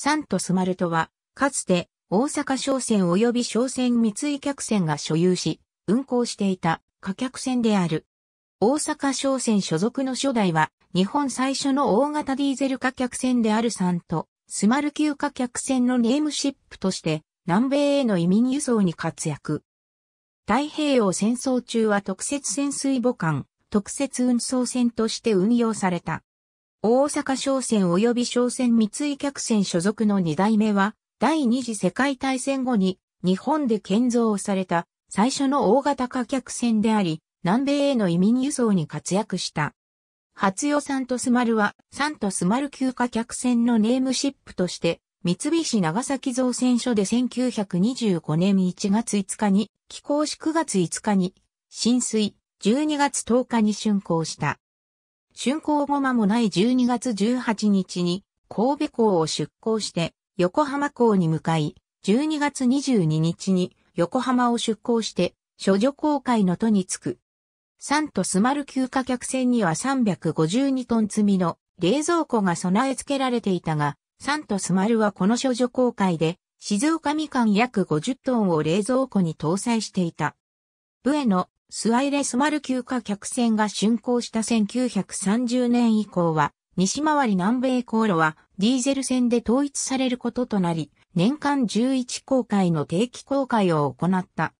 サントスマルトは、かつて大阪商船及び商船三井客船が所有し、運航していた貨客船である。大阪商船所属の初代は、日本最初の大型ディーゼル貨客船であるサントスマル級貨客船のネームシップとして、南米への移民輸送に活躍。太平洋戦争中は特設潜水母艦、特設運送船として運用された。大阪商船及び商船三井客船所属の二代目は、第二次世界大戦後に日本で建造された最初の大型貨客船であり、南米への移民輸送に活躍した。初代サントスルは、サントスマル級貨客船のネームシップとして、三菱長崎造船所で1925年1月5日に、寄港し9月5日に、浸水、12月10日に竣工した。竣工後間もない12月18日に神戸港を出港して横浜港に向かい、12月22日に横浜を出港して処女航海の都に着く。サントスマル休暇客船には352トン積みの冷蔵庫が備え付けられていたが、サントスマルはこの処女航海で静岡みかん約50トンを冷蔵庫に搭載していた。ブエノ、スアイレスマル級貨客船が竣工した1930年以降は、西回り南米航路はディーゼル船で統一されることとなり、年間11航海の定期航海を行った。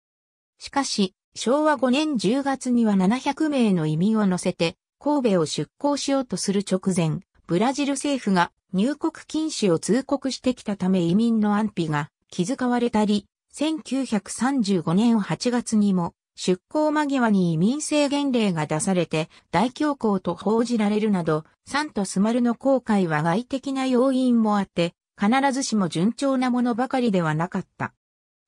しかし、昭和5年10月には700名の移民を乗せて、神戸を出港しようとする直前、ブラジル政府が入国禁止を通告してきたため移民の安否が気遣われたり、1935年8月にも出港間際に移民制限令が出されて大恐慌と報じられるなど、サンとスマルの航海は外的な要因もあって、必ずしも順調なものばかりではなかった。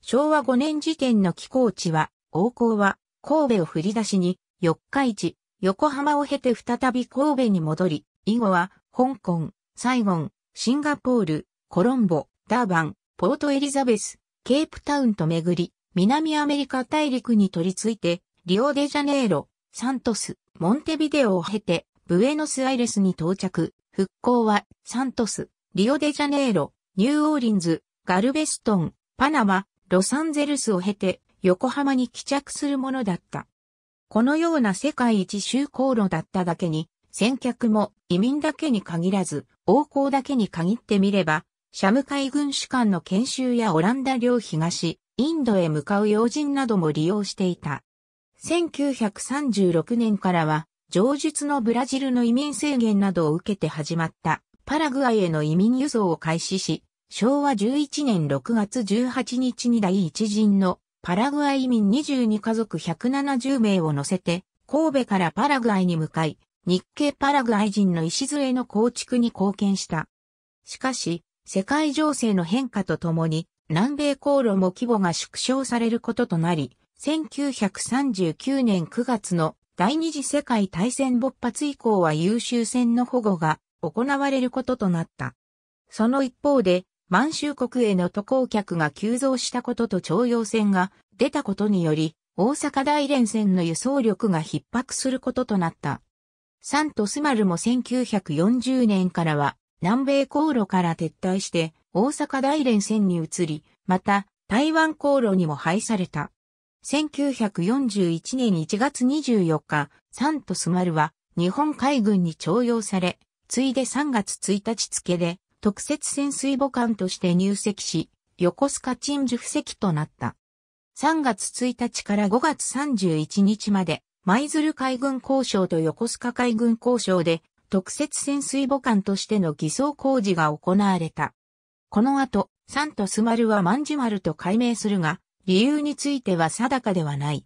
昭和5年時点の寄港地は、王港は神戸を振り出しに、四日市、横浜を経て再び神戸に戻り、以後は香港、サイゴン、シンガポール、コロンボ、ダーバン、ポートエリザベス、ケープタウンと巡り、南アメリカ大陸に取り付いて、リオデジャネイロ、サントス、モンテビデオを経て、ブエノスアイレスに到着。復興は、サントス、リオデジャネイロ、ニューオーリンズ、ガルベストン、パナマ、ロサンゼルスを経て、横浜に帰着するものだった。このような世界一周航路だっただけに、先客も移民だけに限らず、王侯だけに限ってみれば、シャム海軍士官の研修やオランダ領東、インドへ向かう要人なども利用していた。1936年からは、上述のブラジルの移民制限などを受けて始まったパラグアイへの移民輸送を開始し、昭和11年6月18日に第一陣のパラグアイ移民22家族170名を乗せて、神戸からパラグアイに向かい、日系パラグアイ人の礎の構築に貢献した。しかし、世界情勢の変化とともに、南米航路も規模が縮小されることとなり、1939年9月の第二次世界大戦勃発以降は優秀船の保護が行われることとなった。その一方で、満州国への渡航客が急増したことと徴用船が出たことにより、大阪大連船の輸送力が逼迫することとなった。サントスマルも1940年からは南米航路から撤退して大阪大連線に移り、また台湾航路にも配された。1941年1月24日、サントスマルは日本海軍に徴用され、ついで3月1日付で特設潜水母艦として入籍し、横須賀鎮守布石となった。3月1日から5月31日まで、舞鶴海軍交渉と横須賀海軍交渉で特設潜水母艦としての偽装工事が行われた。この後、サントス丸はマンュマ丸と改名するが、理由については定かではない。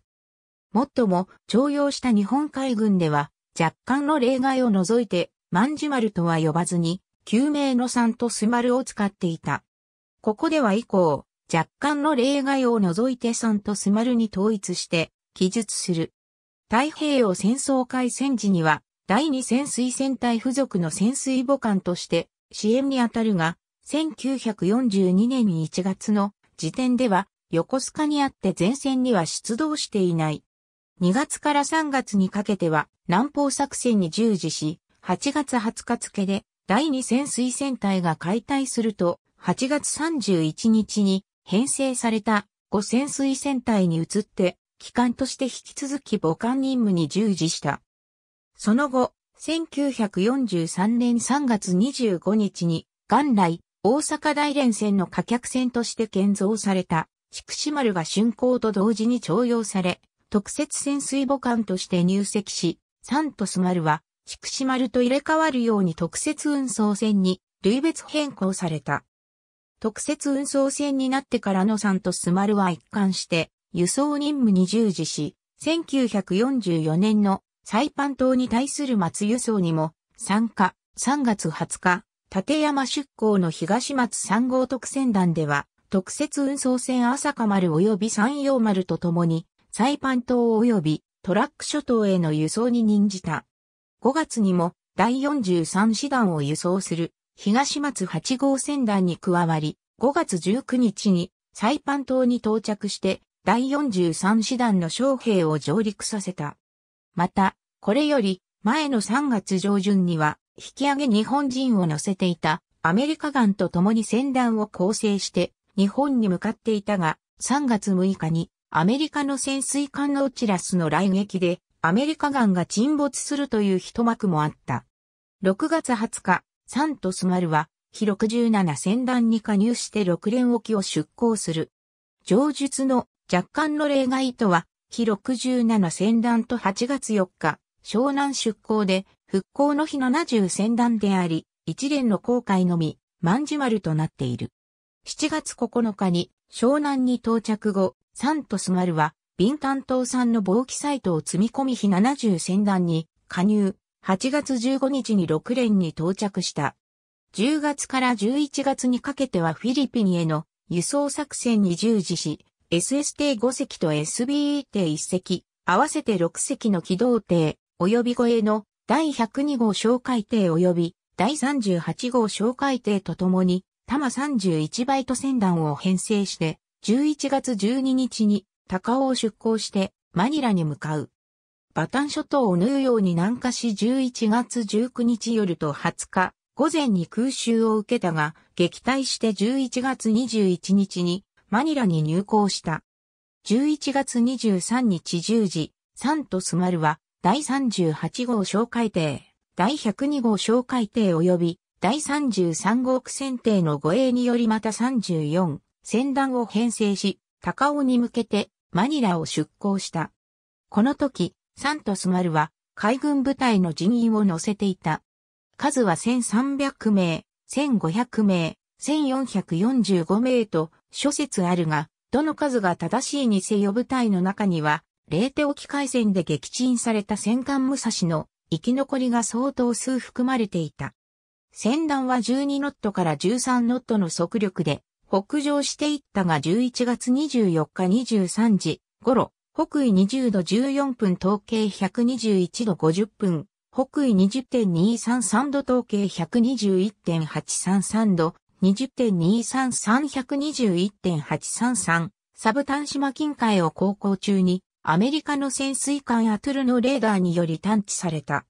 もっとも、徴用した日本海軍では、若干の例外を除いて、マンュマ丸とは呼ばずに、旧名のサントス丸を使っていた。ここでは以降、若干の例外を除いてサントス丸に統一して、記述する。太平洋戦争開戦時には、第二潜水船隊付属の潜水母艦として支援に当たるが、1942年1月の時点では横須賀にあって前線には出動していない。2月から3月にかけては南方作戦に従事し、8月20日付で第2潜水戦隊が解体すると、8月31日に編成された5潜水戦隊に移って、機関として引き続き母艦任務に従事した。その後、1943年3月25日に元来大阪大連線の貨客船として建造された、菊池丸が竣工と同時に徴用され、特設潜水母艦として入籍し、サントス丸は、菊池丸と入れ替わるように特設運送船に類別変更された。特設運送船になってからのサントス丸は一貫して、輸送任務に従事し、1944年のサイパン島に対する松輸送にも参加、3月20日、立山出港の東松3号特船団では、特設運送船朝霞丸及び山陽丸と共に、サイパン島及びトラック諸島への輸送に任じた。5月にも第43師団を輸送する東松8号船団に加わり、5月19日にサイパン島に到着して第43師団の将兵を上陸させた。また、これより前の3月上旬には引き上げ日本人を乗せていたアメリカ軍と共に船団を構成して日本に向かっていたが、3月6日にアメリカの潜水艦のオチラスの来撃でアメリカ軍が沈没するという一幕もあった。6月20日、サントスマルは、日67船団に加入して6連沖を出港する。上述の若干の例外とは、日67船団と8月4日、湘南出港で復興の日70戦団であり、一連の航海のみ、万事丸となっている。7月9日に湘南に到着後、サントス丸は、ビン担ンさんの防気サイトを積み込み日70船団に加入、8月15日に6連に到着した。10月から11月にかけてはフィリピンへの輸送作戦に従事し、SS t 5隻と SBE 艇1隻、合わせて6隻の機動艇、及び護衛の第102号小海艇及び第38号小海艇とともに、多摩31バイト船団を編成して、11月12日に高尾を出港してマニラに向かう。バタン諸島を縫うように南下し11月19日夜と20日、午前に空襲を受けたが、撃退して11月21日にマニラに入港した。11月23日10時、サントスマルは第38号小海艇、第102号小海艇及び第33号区船艇の護衛によりまた34船団を編成し、高尾に向けてマニラを出港した。この時、サントス丸は海軍部隊の人員を乗せていた。数は1300名、1500名、1445名と諸説あるが、どの数が正しいにせよ部隊の中には冷手沖海戦で撃沈された戦艦武蔵の生き残りが相当数含まれていた。戦団は12ノットから13ノットの速力で北上していったが11月24日23時頃、北緯20度14分統計121度50分、北緯20.233度統計121.833度、20.233121.833サブタン島近海を航行中にアメリカの潜水艦アトゥルのレーダーにより探知された。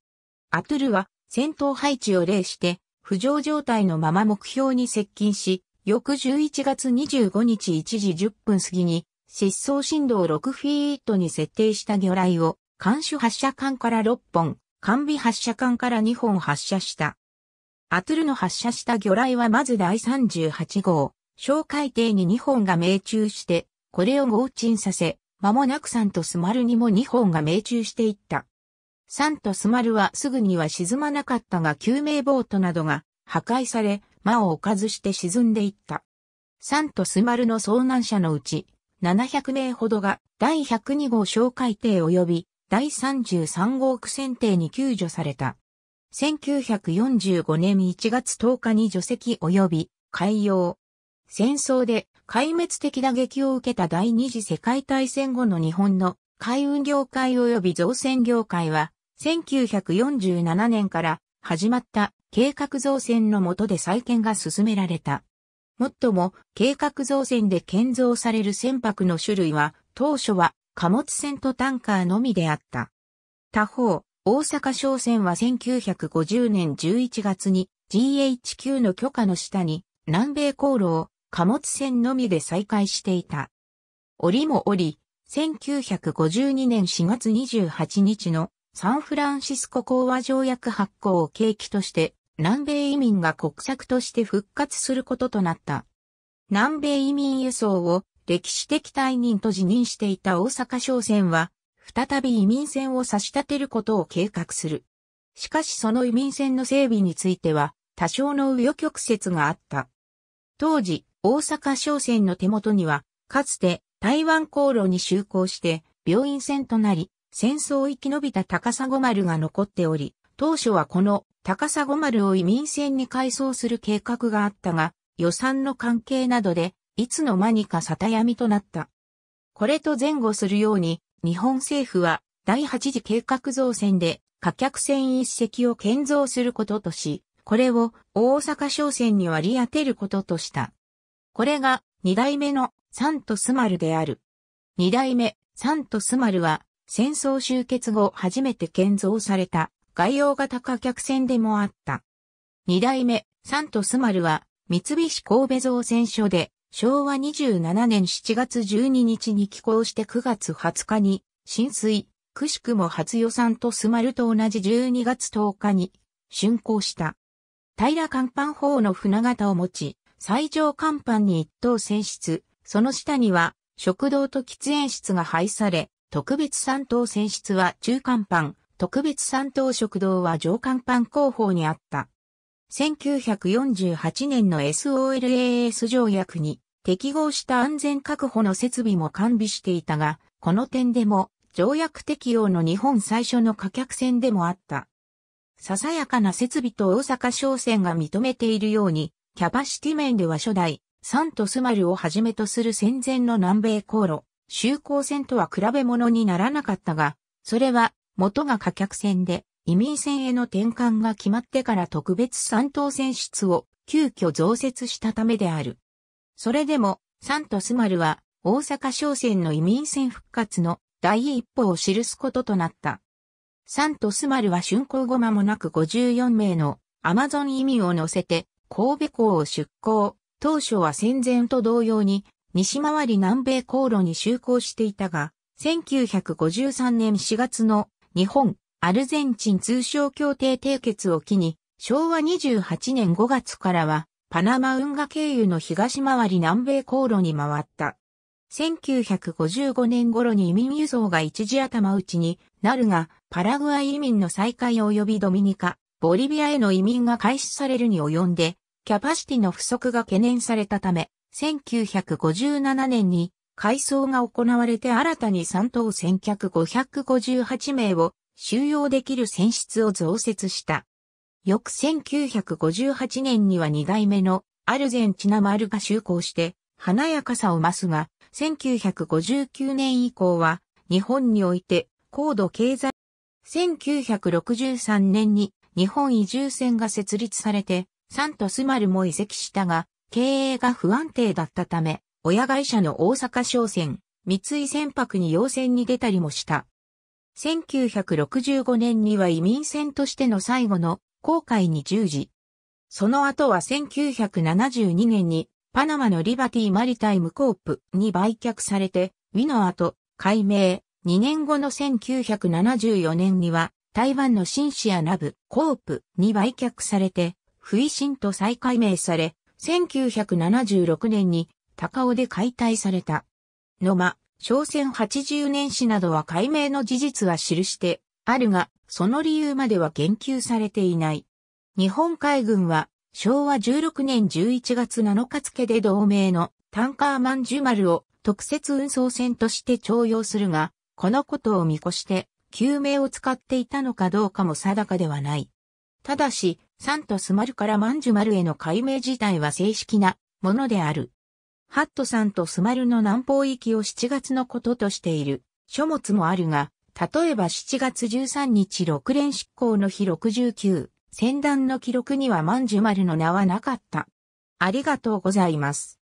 アトゥルは戦闘配置を例して、浮上状態のまま目標に接近し、翌11月25日1時10分過ぎに、失踪振動6フィートに設定した魚雷を、艦首発射管から6本、艦尾発射管から2本発射した。アトゥルの発射した魚雷はまず第38号、小海底に2本が命中して、これを合沈させ、間もなくサンとスマルにも2本が命中していった。サンとスマルはすぐには沈まなかったが救命ボートなどが破壊され、間を置かずして沈んでいった。サンとスマルの遭難者のうち、700名ほどが第102号小海艇及び第33号苦戦艇に救助された。1945年1月10日に除籍及び海洋。戦争で壊滅的打撃を受けた第二次世界大戦後の日本の海運業界及び造船業界は、1947年から始まった計画造船の下で再建が進められた。もっとも、計画造船で建造される船舶の種類は、当初は貨物船とタンカーのみであった。他方、大阪商船は1950年11月に GHQ の許可の下に南米航路を貨物船のみで再開していた。折も折、1952年4月28日のサンフランシスコ講和条約発行を契機として、南米移民が国策として復活することとなった。南米移民輸送を歴史的退任と辞任していた大阪商船は、再び移民船を差し立てることを計画する。しかしその移民船の整備については、多少の右翼曲折があった。当時、大阪商船の手元には、かつて台湾航路に就航して病院船となり、戦争を生き延びた高砂丸が残っており、当初はこの高砂丸を移民船に改装する計画があったが、予算の関係などで、いつの間にか沙汰闇となった。これと前後するように、日本政府は第8次計画造船で貨客船一隻を建造することとし、これを大阪商船に割り当てることとした。これが二代目のサントスマルである。二代目サントスマルは戦争終結後初めて建造された外洋型貨客船でもあった。二代目サントスマルは三菱神戸造船所で昭和27年7月12日に寄港して9月20日に浸水、くしくも初予算とスマルと同じ12月10日に竣工した。平甲板砲の船型を持ち、最上甲板に一等船室、その下には食堂と喫煙室が配され、特別三等船室は中甲板、特別三等食堂は上甲板後方にあった。1948年の SOLAS 条約に適合した安全確保の設備も完備していたが、この点でも条約適用の日本最初の可客船でもあった。ささやかな設備と大阪商船が認めているように、キャパシティ面では初代、サントスマルをはじめとする戦前の南米航路、修航船とは比べ物にならなかったが、それは元が貨客船で移民船への転換が決まってから特別三等船室を急遽増設したためである。それでも、サントスマルは大阪商船の移民船復活の第一歩を記すこととなった。サントスマルは竣工後間もなく54名のアマゾン移民を乗せて神戸港を出港、当初は戦前と同様に西回り南米航路に就航していたが、1953年4月の日本、アルゼンチン通商協定締結を機に、昭和28年5月からは、パナマ運河経由の東回り南米航路に回った。1955年頃に移民輸送が一時頭打ちになるが、パラグアイ移民の再開及びドミニカ、ボリビアへの移民が開始されるに及んで、キャパシティの不足が懸念されたため、1957年に改装が行われて新たに3等戦客558名を収容できる選室を増設した。翌1958年には2代目のアルゼンチナマルが就航して華やかさを増すが、1959年以降は日本において高度経済1963年に日本移住船が設立されて、サントスマルも移籍したが、経営が不安定だったため、親会社の大阪商船、三井船舶に要船に出たりもした。1965年には移民船としての最後の航海に従事。その後は1972年にパナマのリバティマリタイムコープに売却されて、ウィの後、改名、2年後の1974年には台湾の新シアナブ、コープに売却されて、不意新と再改名され、1976年に高尾で解体された。の間、商船80年史などは解明の事実は記してあるが、その理由までは言及されていない。日本海軍は昭和16年11月7日付で同盟のタンカーマンジュマルを特設運送船として徴用するが、このことを見越して救命を使っていたのかどうかも定かではない。ただし、サントスルからマンジュ丸への解明自体は正式なものである。ハットさんとスマルの南方域を7月のこととしている書物もあるが、例えば7月13日6連執行の日69、戦断の記録にはマンジュ丸の名はなかった。ありがとうございます。